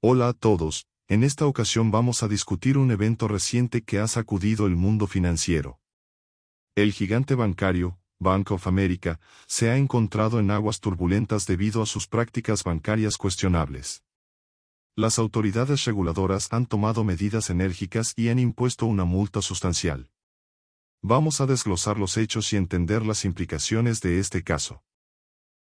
Hola a todos, en esta ocasión vamos a discutir un evento reciente que ha sacudido el mundo financiero. El gigante bancario, Bank of America, se ha encontrado en aguas turbulentas debido a sus prácticas bancarias cuestionables. Las autoridades reguladoras han tomado medidas enérgicas y han impuesto una multa sustancial. Vamos a desglosar los hechos y entender las implicaciones de este caso.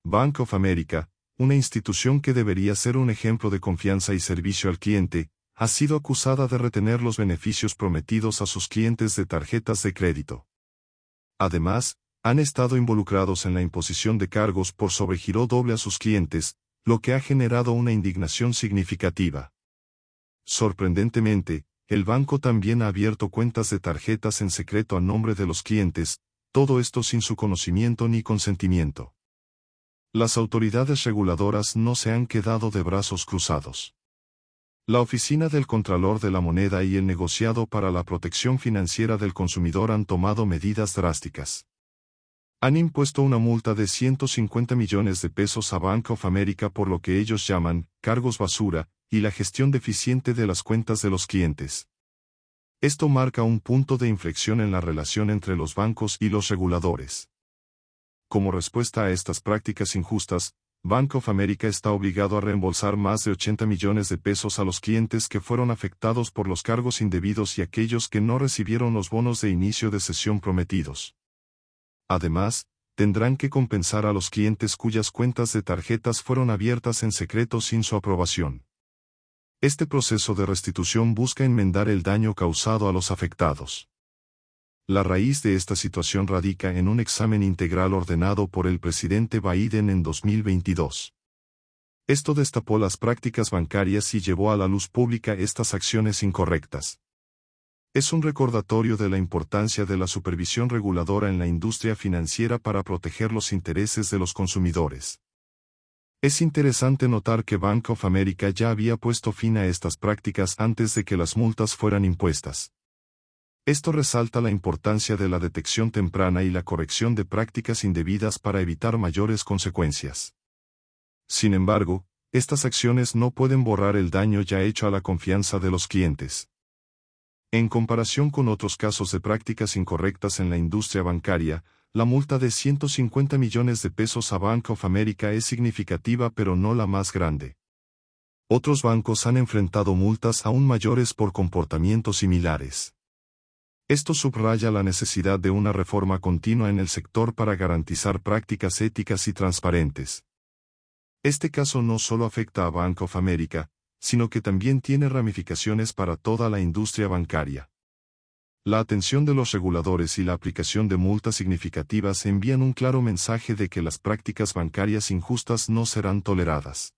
Bank of America, una institución que debería ser un ejemplo de confianza y servicio al cliente, ha sido acusada de retener los beneficios prometidos a sus clientes de tarjetas de crédito. Además, han estado involucrados en la imposición de cargos por sobregiro doble a sus clientes, lo que ha generado una indignación significativa. Sorprendentemente, el banco también ha abierto cuentas de tarjetas en secreto a nombre de los clientes, todo esto sin su conocimiento ni consentimiento las autoridades reguladoras no se han quedado de brazos cruzados. La Oficina del Contralor de la Moneda y el negociado para la protección financiera del consumidor han tomado medidas drásticas. Han impuesto una multa de 150 millones de pesos a Bank of America por lo que ellos llaman cargos basura y la gestión deficiente de las cuentas de los clientes. Esto marca un punto de inflexión en la relación entre los bancos y los reguladores. Como respuesta a estas prácticas injustas, Bank of America está obligado a reembolsar más de 80 millones de pesos a los clientes que fueron afectados por los cargos indebidos y aquellos que no recibieron los bonos de inicio de sesión prometidos. Además, tendrán que compensar a los clientes cuyas cuentas de tarjetas fueron abiertas en secreto sin su aprobación. Este proceso de restitución busca enmendar el daño causado a los afectados. La raíz de esta situación radica en un examen integral ordenado por el presidente Biden en 2022. Esto destapó las prácticas bancarias y llevó a la luz pública estas acciones incorrectas. Es un recordatorio de la importancia de la supervisión reguladora en la industria financiera para proteger los intereses de los consumidores. Es interesante notar que Bank of America ya había puesto fin a estas prácticas antes de que las multas fueran impuestas. Esto resalta la importancia de la detección temprana y la corrección de prácticas indebidas para evitar mayores consecuencias. Sin embargo, estas acciones no pueden borrar el daño ya hecho a la confianza de los clientes. En comparación con otros casos de prácticas incorrectas en la industria bancaria, la multa de 150 millones de pesos a Bank of America es significativa pero no la más grande. Otros bancos han enfrentado multas aún mayores por comportamientos similares. Esto subraya la necesidad de una reforma continua en el sector para garantizar prácticas éticas y transparentes. Este caso no solo afecta a Bank of America, sino que también tiene ramificaciones para toda la industria bancaria. La atención de los reguladores y la aplicación de multas significativas envían un claro mensaje de que las prácticas bancarias injustas no serán toleradas.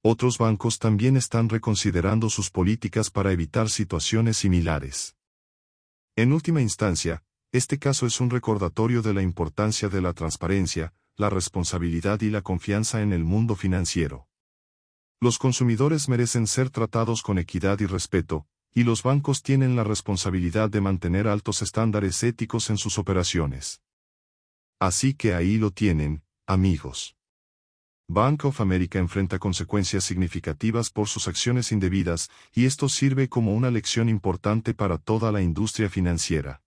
Otros bancos también están reconsiderando sus políticas para evitar situaciones similares. En última instancia, este caso es un recordatorio de la importancia de la transparencia, la responsabilidad y la confianza en el mundo financiero. Los consumidores merecen ser tratados con equidad y respeto, y los bancos tienen la responsabilidad de mantener altos estándares éticos en sus operaciones. Así que ahí lo tienen, amigos. Bank of America enfrenta consecuencias significativas por sus acciones indebidas, y esto sirve como una lección importante para toda la industria financiera.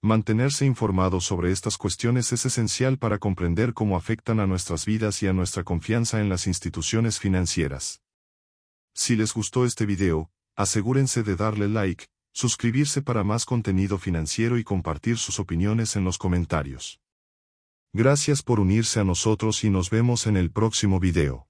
Mantenerse informado sobre estas cuestiones es esencial para comprender cómo afectan a nuestras vidas y a nuestra confianza en las instituciones financieras. Si les gustó este video, asegúrense de darle like, suscribirse para más contenido financiero y compartir sus opiniones en los comentarios. Gracias por unirse a nosotros y nos vemos en el próximo video.